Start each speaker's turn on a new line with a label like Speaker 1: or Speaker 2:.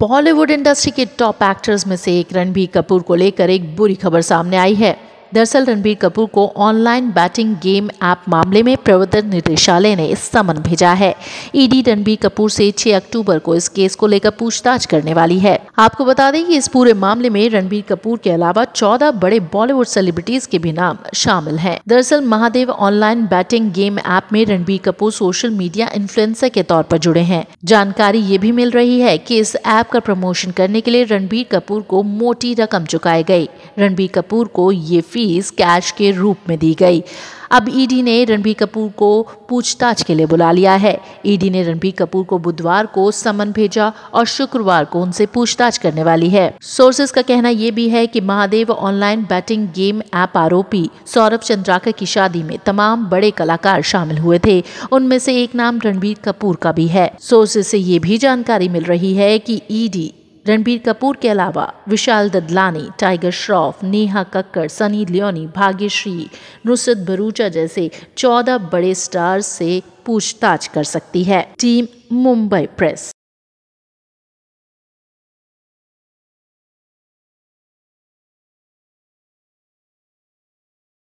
Speaker 1: Bollywood industry के top actors में से एक रणबीर कपूर को लेकर एक बुरी खबर सामने आई है दरअसल रणबीर कपूर को ऑनलाइन बैटिंग गेम ऐप मामले में प्रवर्तन निदेशालय ने समन भेजा है ईडी e रणबीर कपूर से 6 अक्टूबर को इस केस को लेकर पूछताछ करने वाली है आपको बता दें कि इस पूरे मामले में रणबीर कपूर के अलावा चौदह बड़े बॉलीवुड सेलिब्रिटीज के भी नाम शामिल है दरअसल Mahadev online betting game app में Ranbir Kapoor social media influencer के तौर पर जुड़े हैं जानकारी ये भी मिल रही है कि इस ऐप का प्रमोशन करने के लिए रणबीर कपूर को मोटी रकम चुकाई गई रणबीर कपूर को ये फी फीस कैश के रूप में दी गई अब ईडी e ने रणबीर कपूर को पूछताछ के लिए बुला लिया है ईडी e ने रणबीर कपूर को बुधवार को समन भेजा और शुक्रवार को उनसे पूछताछ करने वाली है सोर्सेज का कहना यह भी है कि Mahadev online betting game app आरोपी सौरभ चंद्राकर की शादी में तमाम बड़े कलाकार शामिल हुए थे उनमें से एक नाम रणबीर कपूर का भी है सोर्सेज से ये भी जानकारी मिल रही है की ईडी e रणबीर कपूर के अलावा विशाल ददलानी टाइगर श्रॉफ नेहा कक्कड़ सनी लियोनी भाग्यश्री नुसरत भरूचा जैसे चौदह बड़े स्टार से पूछताछ कर सकती है टीम मुंबई प्रेस